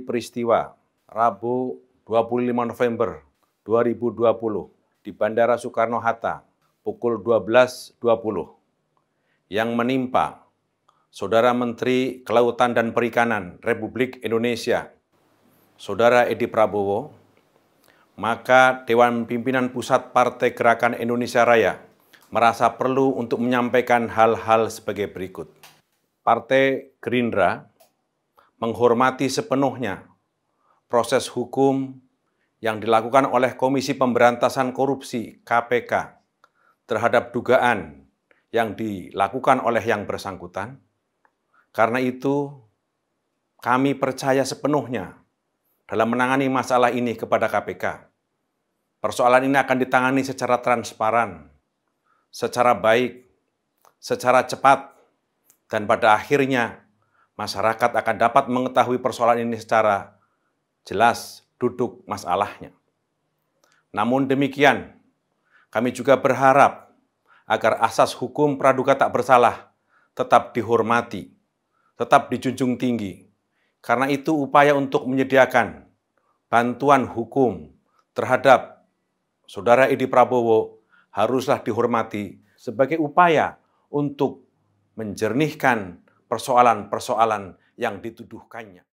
peristiwa Rabu 25 November 2020 di Bandara Soekarno-Hatta pukul 12.20 yang menimpa Saudara Menteri Kelautan dan Perikanan Republik Indonesia, Saudara Edi Prabowo, maka Dewan Pimpinan Pusat Partai Gerakan Indonesia Raya merasa perlu untuk menyampaikan hal-hal sebagai berikut. Partai Gerindra menghormati sepenuhnya proses hukum yang dilakukan oleh Komisi Pemberantasan Korupsi (KPK) terhadap dugaan yang dilakukan oleh yang bersangkutan. Karena itu, kami percaya sepenuhnya dalam menangani masalah ini kepada KPK. Persoalan ini akan ditangani secara transparan, secara baik, secara cepat, dan pada akhirnya masyarakat akan dapat mengetahui persoalan ini secara jelas duduk masalahnya. Namun demikian, kami juga berharap agar asas hukum praduga tak bersalah tetap dihormati, tetap dijunjung tinggi. Karena itu upaya untuk menyediakan bantuan hukum terhadap Saudara Edi Prabowo haruslah dihormati sebagai upaya untuk menjernihkan persoalan-persoalan yang dituduhkannya.